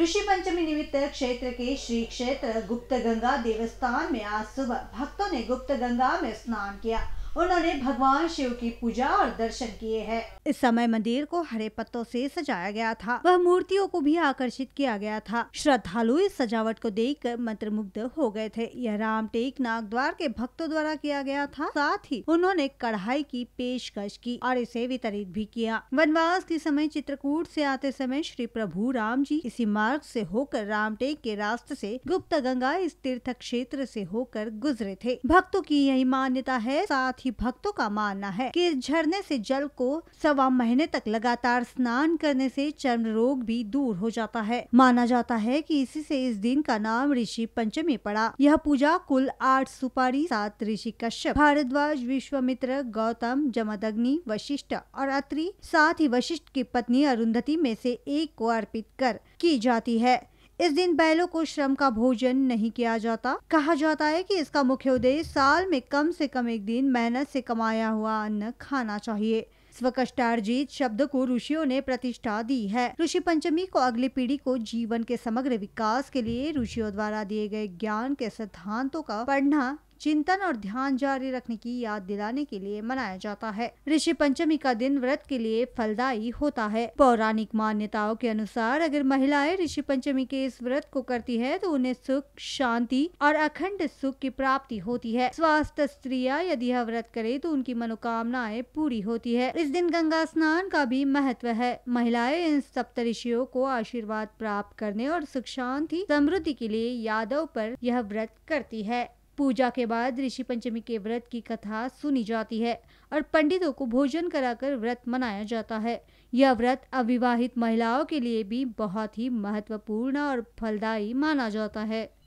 ऋषि पंचमी निमित्त क्षेत्र के श्री क्षेत्र गुप्त गंगा देवस्थान में आज सुबह भक्तों ने गुप्त गंगा में स्नान किया उन्होंने भगवान शिव की पूजा और दर्शन किए हैं इस समय मंदिर को हरे पत्तों से सजाया गया था वह मूर्तियों को भी आकर्षित किया गया था श्रद्धालु इस सजावट को देख कर मंत्रमुग्ध हो गए थे यह राम टेक नागद्वार के भक्तों द्वारा किया गया था साथ ही उन्होंने कढ़ाई की पेशकश की और इसे वितरित भी किया वनवास के समय चित्रकूट से आते समय श्री प्रभु राम जी इसी मार्ग से होकर रामटेक के रास्ते से गुप्त गंगा इस तीर्थ क्षेत्र से होकर गुजरे थे भक्तों की यही मान्यता है साथ साथ ही भक्तों का मानना है कि इस झरने से जल को सवा महीने तक लगातार स्नान करने से चर्म रोग भी दूर हो जाता है माना जाता है कि इसी से इस दिन का नाम ऋषि पंचमी पड़ा यह पूजा कुल आठ सुपारी सात ऋषि कश्यप भारद्वाज विश्वमित्र गौतम जमदग्नि वशिष्ठ और अत्रि साथ ही वशिष्ठ की पत्नी अरुंधति में से एक को अर्पित कर की जाती है इस दिन बैलों को श्रम का भोजन नहीं किया जाता कहा जाता है कि इसका मुख्य उद्देश्य साल में कम से कम एक दिन मेहनत से कमाया हुआ अन्न खाना चाहिए स्वकष्टार्जित शब्द को ऋषियों ने प्रतिष्ठा दी है ऋषि पंचमी को अगली पीढ़ी को जीवन के समग्र विकास के लिए ऋषियों द्वारा दिए गए ज्ञान के सिद्धांतों का पढ़ना चिंतन और ध्यान जारी रखने की याद दिलाने के लिए मनाया जाता है ऋषि पंचमी का दिन व्रत के लिए फलदायी होता है पौराणिक मान्यताओं के अनुसार अगर महिलाएं ऋषि पंचमी के इस व्रत को करती है तो उन्हें सुख शांति और अखंड सुख की प्राप्ति होती है स्वास्थ्य स्त्रियां यदि यह व्रत करे तो उनकी मनोकामनाएं पूरी होती है इस दिन गंगा स्नान का भी महत्व है महिलाएं इन सप्त ऋषियों को आशीर्वाद प्राप्त करने और सुख शांति समृद्धि के लिए यादव पर यह व्रत करती है पूजा के बाद ऋषि पंचमी के व्रत की कथा सुनी जाती है और पंडितों को भोजन कराकर व्रत मनाया जाता है यह व्रत अविवाहित महिलाओं के लिए भी बहुत ही महत्वपूर्ण और फलदायी माना जाता है